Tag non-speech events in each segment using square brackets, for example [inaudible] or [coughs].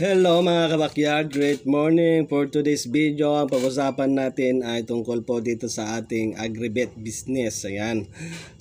Hello mga kabakyard, great morning! For today's video, ang pag-usapan natin ay tungkol po dito sa ating agribet business. Ayan.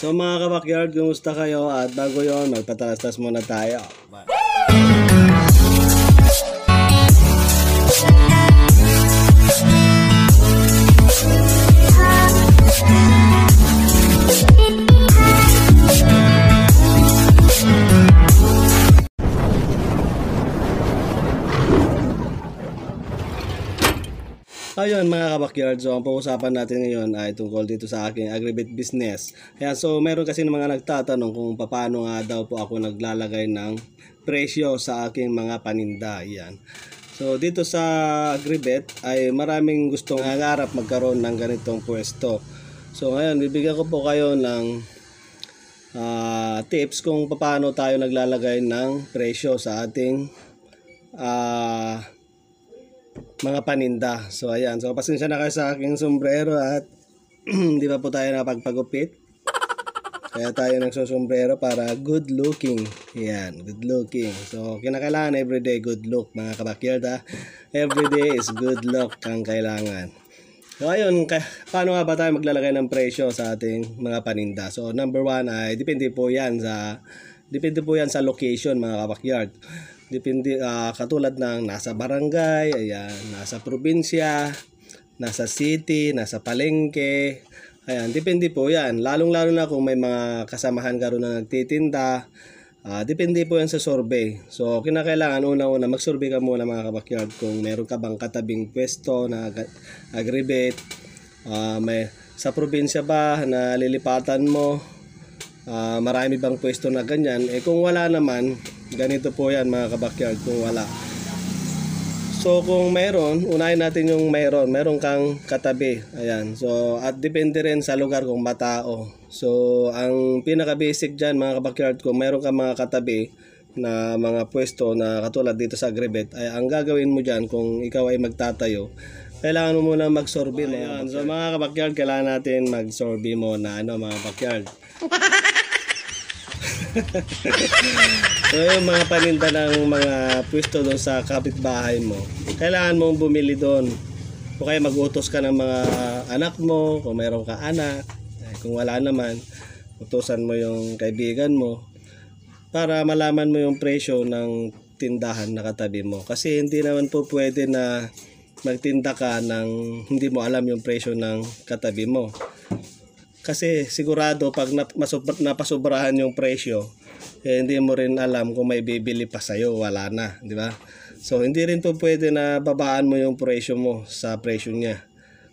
So mga kabakyard, kumusta kayo? At bago yon magpatalastas muna tayo. Bye. Ayun mga kabakyard, so ang pag-usapan natin ngayon ay tungkol dito sa aking agribit business. Kaya so meron kasi ng mga nagtatanong kung paano nga daw po ako naglalagay ng presyo sa aking mga paninda. Yan. So dito sa agribet ay maraming gustong nangarap magkaroon ng ganitong pwesto. So ngayon bibigyan ko po kayo ng uh, tips kung paano tayo naglalagay ng presyo sa ating uh, mga paninda. So ayan, so pasensya na kayo sa aking sombrero at [clears throat] hindi pa po tayo nakapagpagupit. Kaya tayo nagsusombrero para good looking. Ayan, good looking. So, kinakailangan everyday good look mga kabakyard ha. Everyday is good look ang kailangan. So, ayun, ka- paano nga ba tayo maglalagay ng presyo sa ating mga paninda? So, number one ay, depende po yan sa, depende po yan sa location mga kabakyard. Depende, uh, katulad ng nasa barangay, ayan, nasa probinsya, nasa city, nasa palengke. Ayan, depende po yan. Lalong-lalo na kung may mga kasamahan ka na nagtitinda. Uh, depende po yan sa survey. So, kinakailangan una-una mag-survey ka muna mga kabakyard kung meron ka bang katabing pwesto na ag agribate. Uh, may, sa probinsya ba na lilipatan mo? Uh, marami bang pwesto na ganyan? Eh kung wala naman, ganito po yan mga kabakyard kung wala so kung mayroon unahin natin yung mayroon meron kang katabi ayan so at depende rin sa lugar kung matao so ang pinaka basic dyan mga kabakyard kung meron kang mga katabi na mga pwesto na katulad dito sa Agrivet ay ang gagawin mo dyan kung ikaw ay magtatayo kailangan mo muna mag-sorby oh, so mga kabakyard kailangan natin mag-sorby mo na ano mga kabakyard [laughs] so yung mga paninda ng mga pwesto doon sa kapitbahay mo, kailangan mong bumili doon. O kaya magutos ka ng mga anak mo, kung meron ka anak. Eh, kung wala naman, utusan mo yung kaibigan mo para malaman mo yung presyo ng tindahan na katabi mo. Kasi hindi naman po pwede na magtinda ka ng hindi mo alam yung presyo ng katabi mo. Kasi sigurado pag napasubra, napasobrahan yung presyo, eh, hindi mo rin alam kung may bibili pa sa'yo, wala na, di ba? So hindi rin po pwede na babaan mo yung presyo mo sa presyo niya.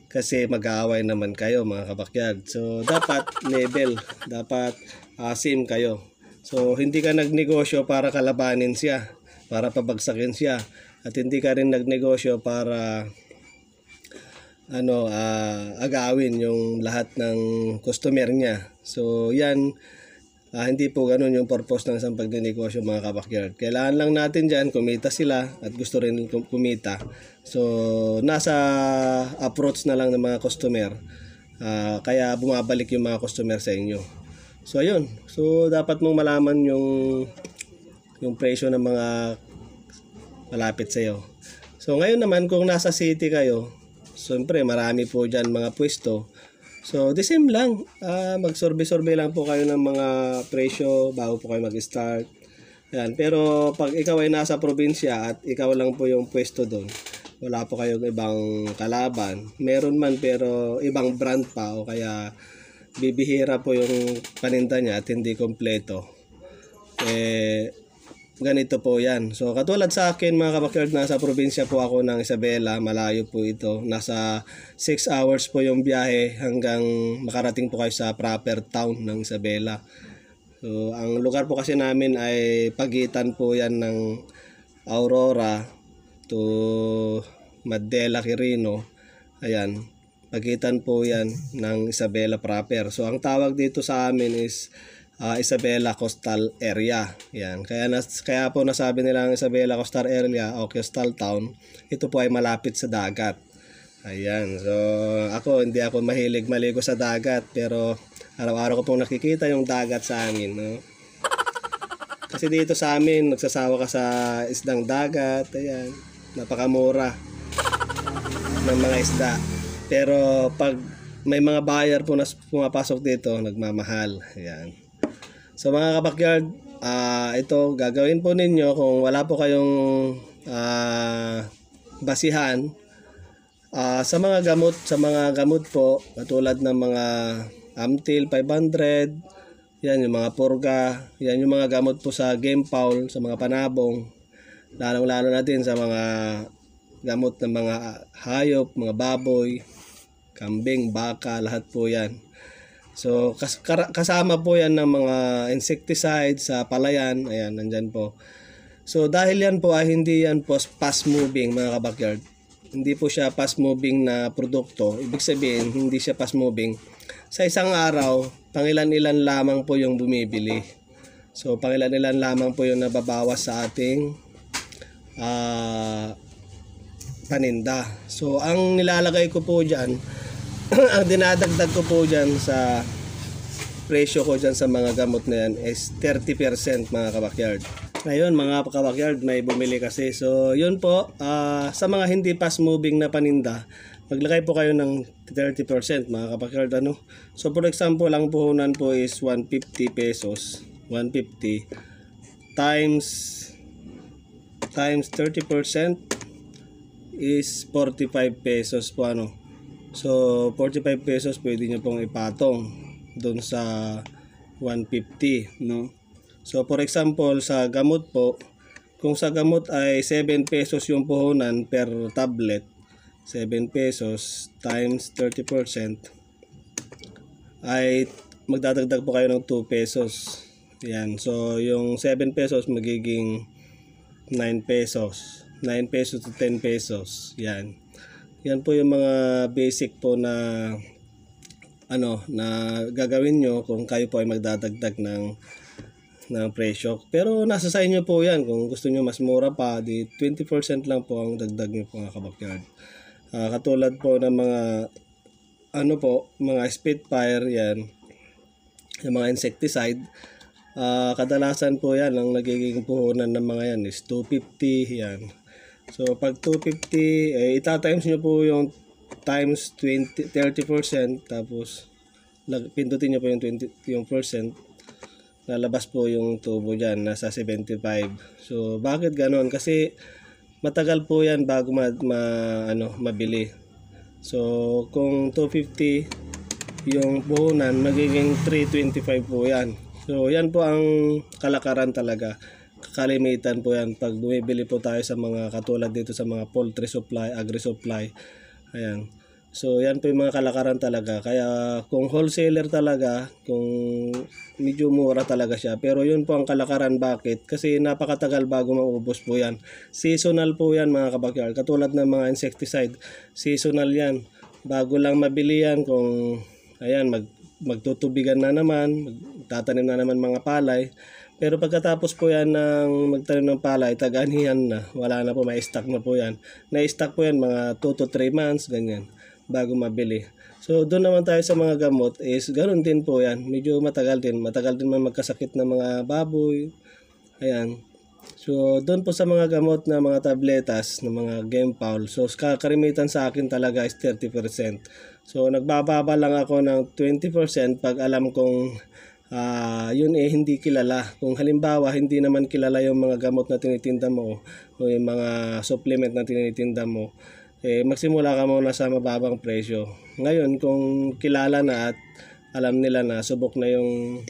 Kasi mag-aaway naman kayo mga kabakyad. So dapat [laughs] level, dapat uh, ah, same kayo. So hindi ka nagnegosyo para kalabanin siya, para pabagsakin siya. At hindi ka rin nagnegosyo para ano uh, ah, agawin yung lahat ng customer niya. So yan uh, hindi po ganun yung purpose ng isang pagnenegosyo mga kabakyard. Kailangan lang natin diyan kumita sila at gusto rin kumita. So nasa approach na lang ng mga customer. Uh, kaya bumabalik yung mga customer sa inyo. So ayun. So dapat mong malaman yung yung presyo ng mga malapit sa iyo. So ngayon naman kung nasa city kayo, Siyempre, marami po dyan mga pwesto. So, the same lang. Uh, ah, Mag-survey-survey lang po kayo ng mga presyo bago po kayo mag-start. Yan. Pero pag ikaw ay nasa probinsya at ikaw lang po yung pwesto doon, wala po kayong ibang kalaban. Meron man pero ibang brand pa o kaya bibihira po yung paninda niya at hindi kompleto. Eh, ganito po yan. So katulad sa akin mga kabakyard, nasa probinsya po ako ng Isabela, malayo po ito. Nasa 6 hours po yung biyahe hanggang makarating po kayo sa proper town ng Isabela. So ang lugar po kasi namin ay pagitan po yan ng Aurora to Madela Quirino. Ayan, pagitan po yan ng Isabela proper. So ang tawag dito sa amin is uh, Isabela Coastal Area. Yan. Kaya, nas, kaya po nasabi nila ang Isabela Coastal Area o Coastal Town, ito po ay malapit sa dagat. Ayan. So, ako, hindi ako mahilig maligo sa dagat, pero araw-araw ko pong nakikita yung dagat sa amin. No? Kasi dito sa amin, nagsasawa ka sa isdang dagat. Ayan. Napakamura ng mga isda. Pero pag may mga buyer po na pumapasok dito, nagmamahal. Ayan. So mga kabakyard, uh, ito gagawin po ninyo kung wala po kayong uh, basihan uh, sa mga gamot, sa mga gamot po katulad ng mga Amtil 500, yan yung mga purga, yan yung mga gamot po sa game foul, sa mga panabong, lalong-lalo natin sa mga gamot ng mga hayop, mga baboy, kambing, baka, lahat po yan. So kas kasama po yan ng mga insecticides sa palayan. Ayan, nandiyan po. So dahil yan po ay hindi yan po fast moving mga kabakyard. Hindi po siya fast moving na produkto. Ibig sabihin, hindi siya fast moving. Sa isang araw, pangilan-ilan lamang po yung bumibili. So pangilan-ilan lamang po yung nababawas sa ating uh, paninda. So ang nilalagay ko po diyan [coughs] ang dinadagdag ko po dyan sa presyo ko dyan sa mga gamot na yan is 30% mga kabakyard. Ngayon mga kabakyard may bumili kasi. So yun po, uh, sa mga hindi fast moving na paninda, maglagay po kayo ng 30% mga kabakyard. Ano? So for example, ang puhunan po is 150 pesos. 150 times times 30% is 45 pesos po ano So, 45 pesos pwede nyo pong ipatong doon sa 150, no? So, for example, sa gamot po, kung sa gamot ay 7 pesos yung puhunan per tablet, 7 pesos times 30% ay magdadagdag po kayo ng 2 pesos. Ayun. So, yung 7 pesos magiging 9 pesos. 9 pesos to 10 pesos. Yan. Yan po yung mga basic po na ano na gagawin nyo kung kayo po ay magdadagdag ng ng presyo. Pero nasa sa inyo po yan. Kung gusto nyo mas mura pa, di 20% lang po ang dagdag nyo po mga backyard. Uh, ah, katulad po ng mga ano po, mga spitfire yan, yung mga insecticide, uh, kadalasan po yan ang nagiging puhunan ng mga yan is 250 yan. So, pag 250, eh, itatimes nyo po yung times 20, 30%, tapos pindutin nyo po yung, 20, yung percent, lalabas po yung tubo dyan, nasa 75. So, bakit ganon? Kasi, matagal po yan bago ma, ma, ano, mabili. So, kung 250 yung puhunan, magiging 325 po yan. So, yan po ang kalakaran talaga kalimitan po yan pag bumibili po tayo sa mga katulad dito sa mga poultry supply, agri supply. Ayan. So yan po yung mga kalakaran talaga. Kaya kung wholesaler talaga, kung medyo mura talaga siya. Pero yun po ang kalakaran bakit? Kasi napakatagal bago maubos po yan. Seasonal po yan mga kabakyard. Katulad ng mga insecticide, seasonal yan. Bago lang mabili yan kung ayan mag, magtutubigan na naman, magtatanim na naman mga palay. Pero pagkatapos po yan ng magtanim ng palay, taganihan na, wala na po, may stock na po yan. Na-stock po yan mga 2 to 3 months, ganyan, bago mabili. So doon naman tayo sa mga gamot is ganoon din po yan, medyo matagal din. Matagal din man magkasakit ng mga baboy, ayan. So doon po sa mga gamot na mga tabletas, ng mga game fowl, so kakarimitan sa akin talaga is 30%. So nagbababa lang ako ng 20% pag alam kong uh, yun eh hindi kilala. Kung halimbawa hindi naman kilala yung mga gamot na tinitinda mo o yung mga supplement na tinitinda mo, eh magsimula ka muna sa mababang presyo. Ngayon kung kilala na at alam nila na subok na yung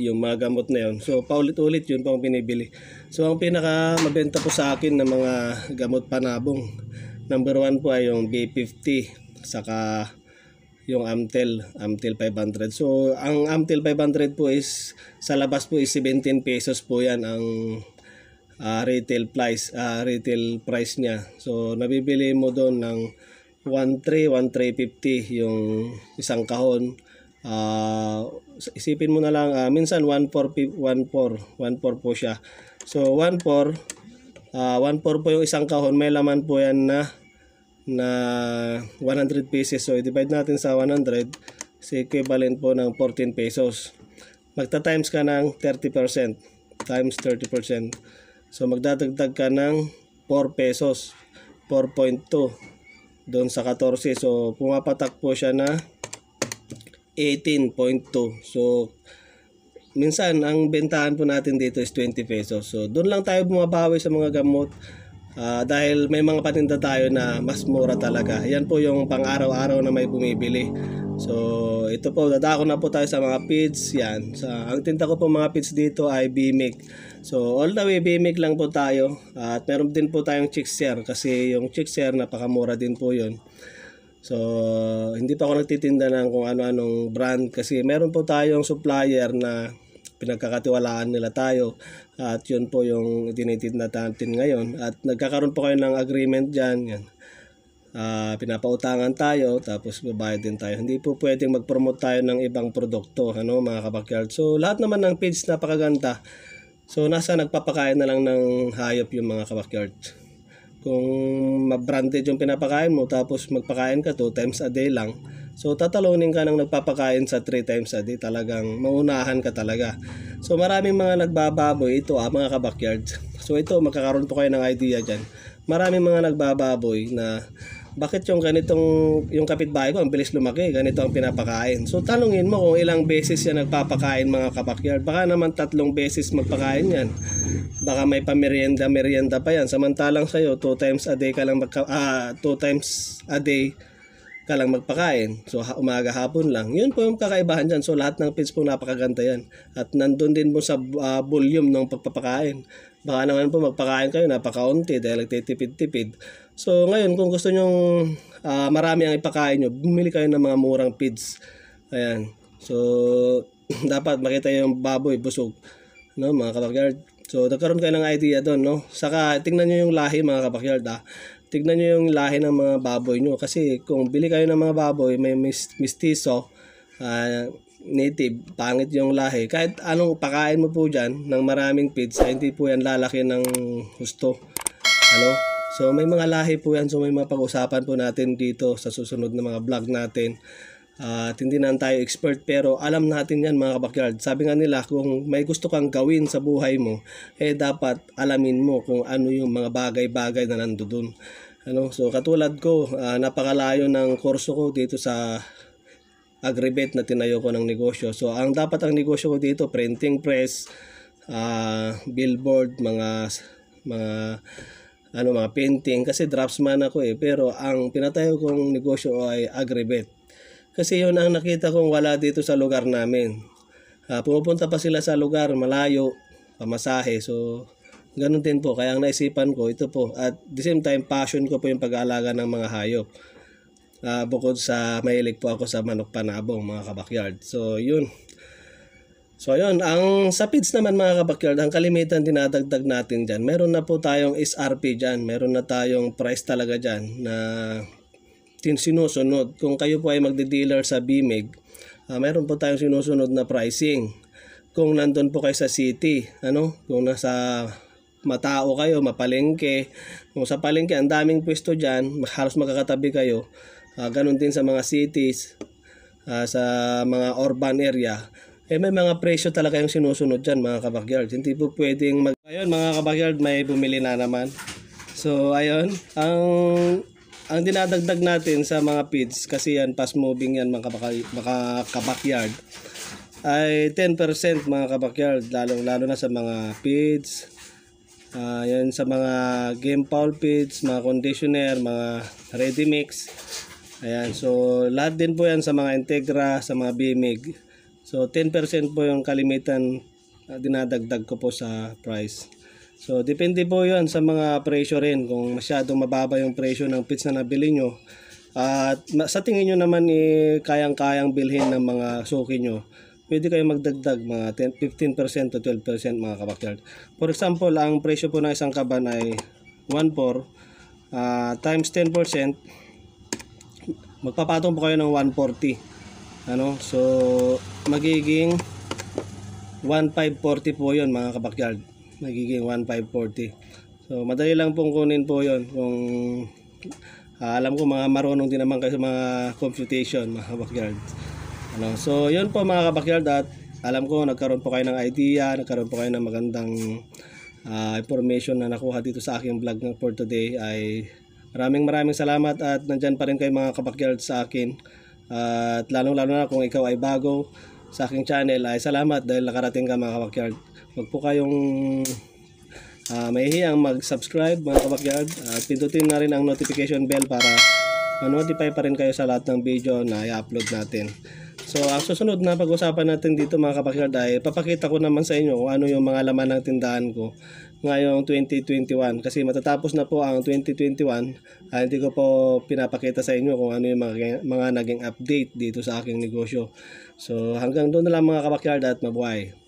yung mga gamot na yun. So paulit-ulit yun pang binibili. So ang pinaka mabenta po sa akin ng mga gamot panabong, number 1 po ay yung B50 saka yung Amtel, Amtel 500. So, ang Amtel 500 po is, sa labas po is 17 pesos po yan ang uh, retail price, uh, retail price niya. So, nabibili mo doon ng 1.3, 1.350 yung isang kahon. Uh, isipin mo na lang, uh, minsan 1.4, 1.4, 1.4 po siya. So, 1.4, uh, 1.4 po yung isang kahon, may laman po yan na na 100 pesos. So, i-divide natin sa 100 is equivalent po ng 14 pesos. Magta-times ka ng 30%. Times 30%. So, magdadagdag ka ng 4 pesos. 4.2 doon sa 14. So, pumapatak po siya na 18.2. So, minsan, ang bentahan po natin dito is 20 pesos. So, doon lang tayo bumabawi sa mga gamot uh, dahil may mga paninda tayo na mas mura talaga. Yan po yung pang-araw-araw na may bumibili. So, ito po, dadako na po tayo sa mga pits Yan. Sa, ang tinta ko po mga pits dito ay BMIC. So, all the way BMIC lang po tayo. At meron din po tayong Chickshare kasi yung Chickshare napakamura din po yon So, hindi pa ako nagtitinda ng kung ano-anong brand kasi meron po tayong supplier na pinagkakatiwalaan nila tayo at yun po yung itinitit na natin ngayon at nagkakaroon po kayo ng agreement dyan yan. Uh, pinapautangan tayo tapos babayad din tayo hindi po pwedeng mag-promote tayo ng ibang produkto ano mga kabakyard so lahat naman ng feeds napakaganda so nasa nagpapakain na lang ng hayop yung mga kabakyard kung ma-branded yung pinapakain mo tapos magpakain ka to times a day lang So tatalunin ka ng nagpapakain sa 3 times a day talagang maunahan ka talaga. So maraming mga nagbababoy ito ah mga kabakyards. So ito magkakaroon po kayo ng idea dyan. Maraming mga nagbababoy na bakit yung ganitong yung kapitbahay ko ang bilis lumaki ganito ang pinapakain so tanungin mo kung ilang beses yan nagpapakain mga kabakyard baka naman tatlong beses magpakain yan baka may pamerienda merienda pa yan samantalang sa'yo 2 times a day ka lang magka, ah, 2 times a day ka lang magpakain. So umaga hapon lang. Yun po yung kakaibahan dyan. So lahat ng pins po napakaganda yan. At nandun din po sa uh, volume ng pagpapakain. Baka naman po magpakain kayo napakaunti dahil nagtitipid-tipid. So ngayon kung gusto nyong uh, marami ang ipakain nyo, bumili kayo ng mga murang feeds. Ayan. So [clears throat] dapat makita yung baboy, busog. No, mga kabakyard. So nagkaroon kayo ng idea doon. No? Saka tingnan nyo yung lahi mga kabakyard. Ah tignan nyo yung lahi ng mga baboy nyo. Kasi kung bili kayo ng mga baboy, may mis- mistiso, uh, ah, native, pangit yung lahi. Kahit anong pakain mo po dyan ng maraming feeds, ah, hindi po yan lalaki ng gusto. Ano? So may mga lahi po yan. So may mga pag-usapan po natin dito sa susunod na mga vlog natin. Uh, at hindi na tayo expert pero alam natin yan mga kabakyard. Sabi nga nila kung may gusto kang gawin sa buhay mo, eh dapat alamin mo kung ano yung mga bagay-bagay na nandoon. Ano? So katulad ko, uh, napakalayo ng kurso ko dito sa agribet na tinayo ko ng negosyo. So ang dapat ang negosyo ko dito, printing press, uh, billboard, mga mga ano mga painting kasi draftsman ako eh pero ang pinatayo kong negosyo ay agribet kasi yun ang nakita kong wala dito sa lugar namin uh, pumupunta pa sila sa lugar malayo pamasahe so Ganun din po. Kaya ang naisipan ko, ito po. At the same time, passion ko po yung pag-aalaga ng mga hayop. Uh, bukod sa mahilig po ako sa manok panabong, mga kabakyard. So, yun. So, ayun. Ang sa feeds naman, mga kabakyard, ang kalimitan dinadagdag natin dyan. Meron na po tayong SRP dyan. Meron na tayong price talaga dyan na sinusunod. Kung kayo po ay magde-dealer sa BMIG, uh, ah, meron po tayong sinusunod na pricing. Kung nandun po kayo sa city, ano, kung nasa matao kayo, mapalengke. Kung sa palengke, ang daming pwesto dyan, halos magkakatabi kayo. Uh, ganun din sa mga cities, uh, sa mga urban area. Eh may mga presyo talaga yung sinusunod dyan mga kabagyard. Hindi po pwedeng mag... Ayun mga kabagyard, may bumili na naman. So ayun, ang ang dinadagdag natin sa mga feeds kasi yan fast moving yan mga, kabaka, mga kabakyard ay 10% mga kabakyard lalong lalo na sa mga feeds uh, ah, yan sa mga game foul pits, mga conditioner, mga ready mix. Ayan, so lahat din po yan sa mga Integra, sa mga Bimig. So 10% po yung kalimitan uh, dinadagdag ko po sa price. So depende po yon sa mga presyo rin kung masyadong mababa yung presyo ng pits na nabili nyo. At sa tingin nyo naman eh, kayang-kayang bilhin ng mga suki nyo pwede kayong magdagdag mga 10, 15% to 12% mga kabakyard. For example, ang presyo po ng isang kaban ay 1.4 uh, ah, times 10%, magpapatong po kayo ng 140. Ano? So, magiging 1.540 po yon mga kabakyard. Magiging 1.540. So, madali lang pong kunin po yon kung uh, alam ko mga marunong din naman kayo sa mga computation mga kabakyard. Ano? So, yun po mga kabakyard at alam ko nagkaroon po kayo ng idea, nagkaroon po kayo ng magandang uh, information na nakuha dito sa aking vlog ng for today ay maraming maraming salamat at nandyan pa rin kayo mga kabakyard sa akin uh, at lalo lalo na kung ikaw ay bago sa aking channel ay salamat dahil nakarating ka mga kabakyard huwag po kayong uh, mahihiyang mag-subscribe mga kabakyard at uh, pindutin na rin ang notification bell para manotify pa rin kayo sa lahat ng video na i-upload natin So, ang susunod na pag-usapan natin dito mga kapakyard ay papakita ko naman sa inyo kung ano yung mga laman ng tindahan ko ngayong 2021 kasi matatapos na po ang 2021 uh, ah, hindi ko po pinapakita sa inyo kung ano yung mga, mga naging update dito sa aking negosyo. So, hanggang doon na lang mga kapakyard at mabuhay.